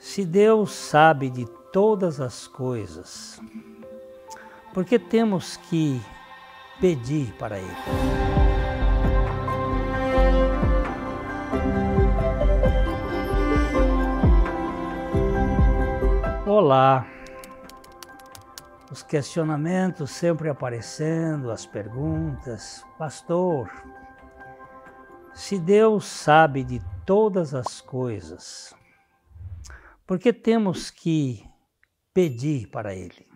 Se Deus sabe de todas as coisas, por que temos que pedir para Ele? Olá! Os questionamentos sempre aparecendo, as perguntas. Pastor, se Deus sabe de todas as coisas, porque temos que pedir para Ele.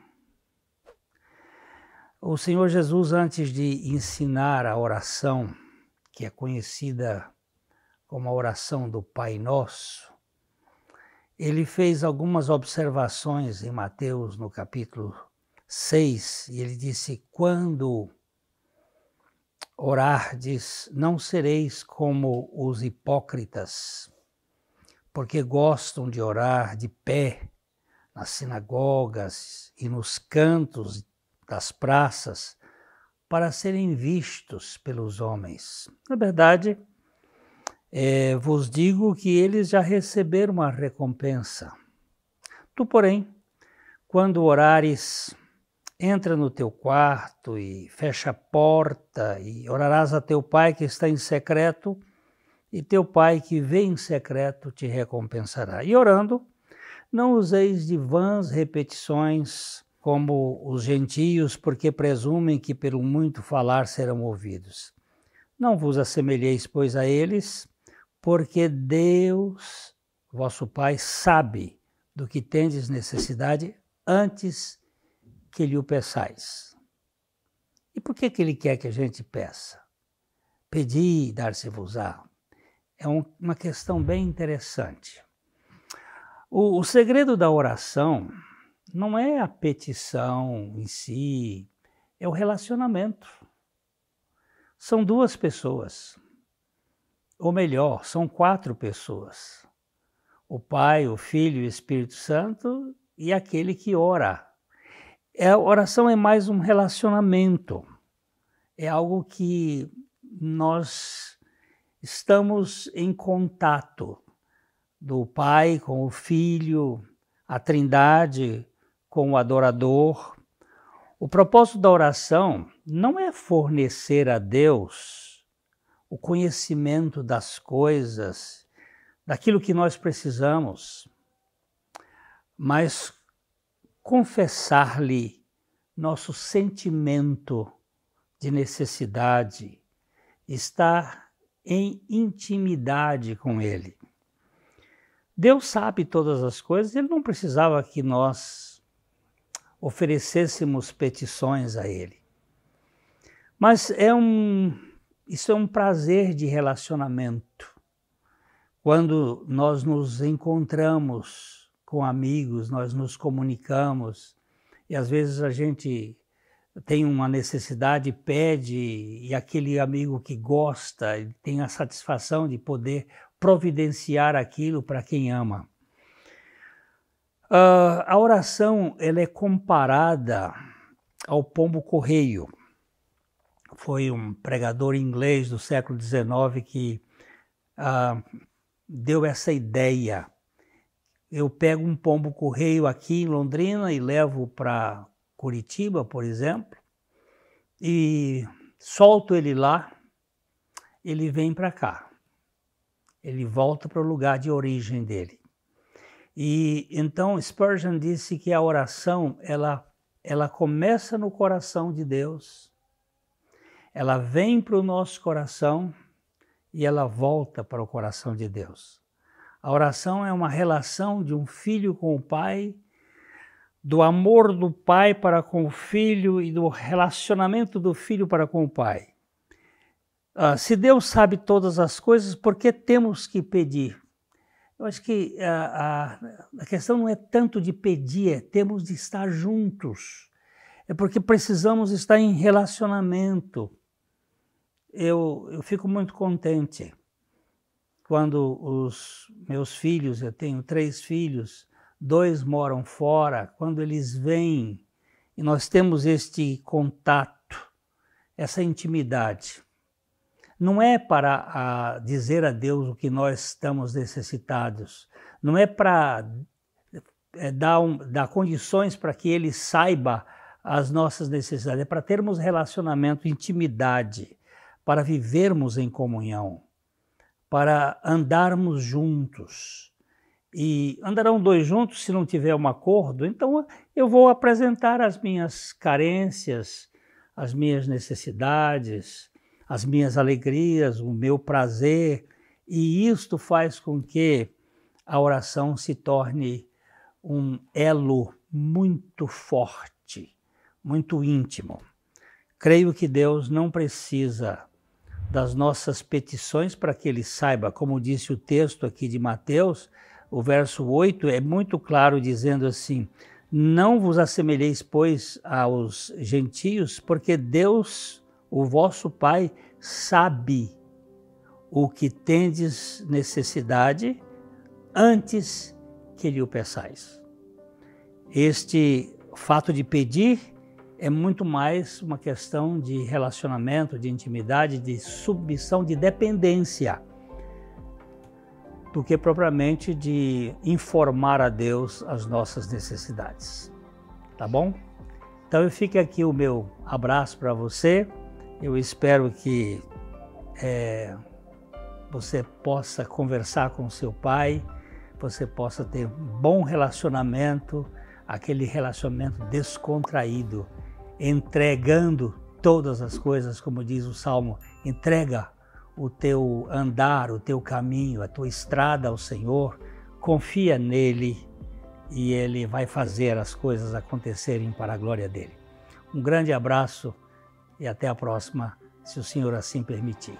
O Senhor Jesus, antes de ensinar a oração, que é conhecida como a oração do Pai Nosso, ele fez algumas observações em Mateus no capítulo 6, e ele disse: Quando orardes, não sereis como os hipócritas, porque gostam de orar de pé nas sinagogas e nos cantos das praças para serem vistos pelos homens. Na verdade, é, vos digo que eles já receberam a recompensa. Tu, porém, quando orares, entra no teu quarto e fecha a porta e orarás a teu pai que está em secreto e teu Pai que vem em secreto te recompensará. E orando, não useis de vãs repetições como os gentios, porque presumem que pelo muito falar serão ouvidos. Não vos assemelheis, pois, a eles, porque Deus, vosso Pai, sabe do que tendes necessidade antes que lhe o peçais. E por que, que ele quer que a gente peça? Pedi e dar-se-vos-á, é um, uma questão bem interessante. O, o segredo da oração não é a petição em si, é o relacionamento. São duas pessoas, ou melhor, são quatro pessoas: o Pai, o Filho o Espírito Santo e aquele que ora. É, a oração é mais um relacionamento, é algo que nós estamos em contato do Pai com o Filho, a Trindade com o adorador. O propósito da oração não é fornecer a Deus o conhecimento das coisas, daquilo que nós precisamos, mas confessar-lhe nosso sentimento de necessidade, estar em intimidade com Ele. Deus sabe todas as coisas, Ele não precisava que nós oferecêssemos petições a Ele. Mas é um, isso é um prazer de relacionamento. Quando nós nos encontramos com amigos, nós nos comunicamos e às vezes a gente tem uma necessidade, pede, e aquele amigo que gosta tem a satisfação de poder providenciar aquilo para quem ama. Uh, a oração ela é comparada ao pombo correio. Foi um pregador inglês do século XIX que uh, deu essa ideia. Eu pego um pombo correio aqui em Londrina e levo para Curitiba, por exemplo, e solto ele lá, ele vem para cá. Ele volta para o lugar de origem dele. E então Spurgeon disse que a oração, ela ela começa no coração de Deus. Ela vem para o nosso coração e ela volta para o coração de Deus. A oração é uma relação de um filho com o pai do amor do pai para com o filho e do relacionamento do filho para com o pai. Uh, se Deus sabe todas as coisas, por que temos que pedir? Eu acho que uh, a, a questão não é tanto de pedir, é temos de estar juntos. É porque precisamos estar em relacionamento. Eu, eu fico muito contente quando os meus filhos, eu tenho três filhos, dois moram fora, quando eles vêm e nós temos este contato, essa intimidade, não é para a, ah, dizer a Deus o que nós estamos necessitados, não é para é, dar, um, dar condições para que Ele saiba as nossas necessidades, é para termos relacionamento, intimidade, para vivermos em comunhão, para andarmos juntos e andarão dois juntos se não tiver um acordo, então eu vou apresentar as minhas carências, as minhas necessidades, as minhas alegrias, o meu prazer, e isto faz com que a oração se torne um elo muito forte, muito íntimo. Creio que Deus não precisa das nossas petições para que ele saiba, como disse o texto aqui de Mateus, o verso 8 é muito claro dizendo assim: Não vos assemelheis, pois, aos gentios, porque Deus, o vosso Pai, sabe o que tendes necessidade antes que lhe o peçais. Este fato de pedir é muito mais uma questão de relacionamento, de intimidade, de submissão, de dependência do que propriamente de informar a Deus as nossas necessidades. Tá bom? Então fica aqui o meu abraço para você. Eu espero que é, você possa conversar com seu pai, você possa ter um bom relacionamento, aquele relacionamento descontraído, entregando todas as coisas, como diz o Salmo, entrega o teu andar, o teu caminho, a tua estrada ao Senhor, confia nele e ele vai fazer as coisas acontecerem para a glória dele. Um grande abraço e até a próxima, se o Senhor assim permitir.